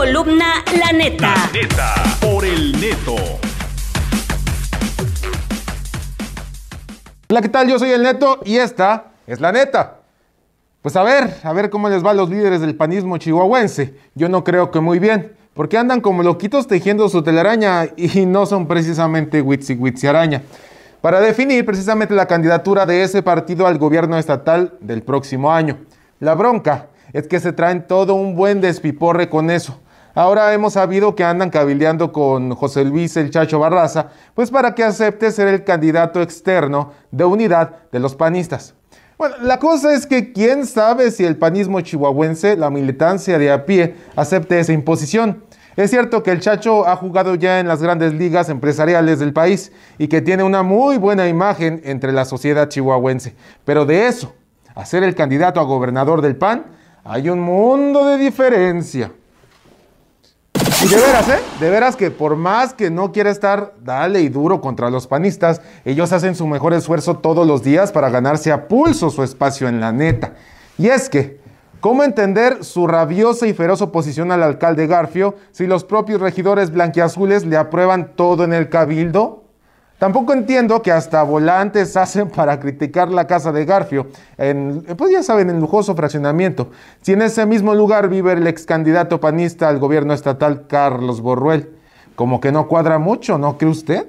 columna La Neta. La Neta, por el Neto. Hola, ¿qué tal? Yo soy el Neto y esta es La Neta. Pues a ver, a ver cómo les va a los líderes del panismo chihuahuense. Yo no creo que muy bien, porque andan como loquitos tejiendo su telaraña y no son precisamente witsi witsi araña. Para definir precisamente la candidatura de ese partido al gobierno estatal del próximo año. La bronca es que se traen todo un buen despiporre con eso. Ahora hemos sabido que andan cabildeando con José Luis el Chacho Barraza, pues para que acepte ser el candidato externo de unidad de los panistas. Bueno, la cosa es que quién sabe si el panismo chihuahuense, la militancia de a pie, acepte esa imposición. Es cierto que el Chacho ha jugado ya en las grandes ligas empresariales del país y que tiene una muy buena imagen entre la sociedad chihuahuense, pero de eso, a ser el candidato a gobernador del PAN, hay un mundo de diferencia de veras, ¿eh? De veras que por más que no quiera estar dale y duro contra los panistas, ellos hacen su mejor esfuerzo todos los días para ganarse a pulso su espacio en la neta. Y es que, ¿cómo entender su rabiosa y feroz oposición al alcalde Garfio si los propios regidores blanquiazules le aprueban todo en el cabildo? Tampoco entiendo que hasta volantes hacen para criticar la casa de Garfio, en, pues ya saben, en lujoso fraccionamiento, si en ese mismo lugar vive el ex candidato panista al gobierno estatal Carlos Borruel. Como que no cuadra mucho, ¿no cree usted?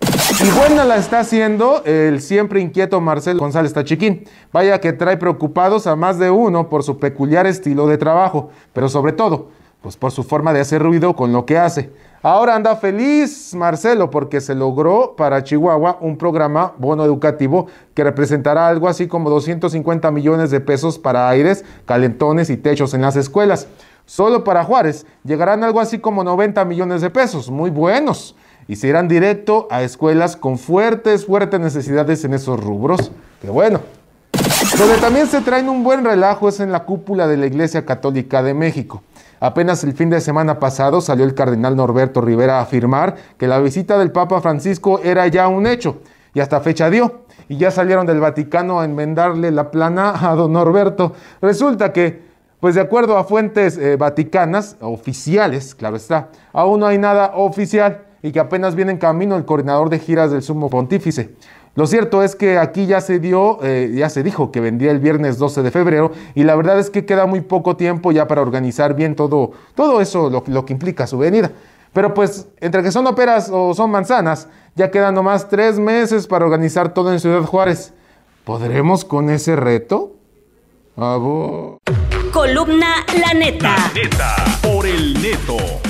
Y buena la está haciendo el siempre inquieto Marcelo González Tachiquín. Vaya que trae preocupados a más de uno por su peculiar estilo de trabajo, pero sobre todo pues por su forma de hacer ruido con lo que hace. Ahora anda feliz Marcelo porque se logró para Chihuahua un programa bono educativo que representará algo así como 250 millones de pesos para aires, calentones y techos en las escuelas. Solo para Juárez llegarán algo así como 90 millones de pesos, muy buenos, y se irán directo a escuelas con fuertes, fuertes necesidades en esos rubros. Que bueno, donde también se traen un buen relajo es en la cúpula de la Iglesia Católica de México. Apenas el fin de semana pasado salió el cardenal Norberto Rivera a afirmar que la visita del Papa Francisco era ya un hecho y hasta fecha dio. Y ya salieron del Vaticano a enmendarle la plana a don Norberto. Resulta que, pues de acuerdo a fuentes eh, vaticanas, oficiales, claro está, aún no hay nada oficial y que apenas viene en camino el coordinador de giras del sumo pontífice. Lo cierto es que aquí ya se dio, eh, ya se dijo que vendría el viernes 12 de febrero y la verdad es que queda muy poco tiempo ya para organizar bien todo, todo eso, lo, que implica su venida. Pero pues entre que son operas o son manzanas, ya quedan nomás tres meses para organizar todo en Ciudad Juárez. ¿Podremos con ese reto? vos. Columna La Neta. La Neta por el Neto.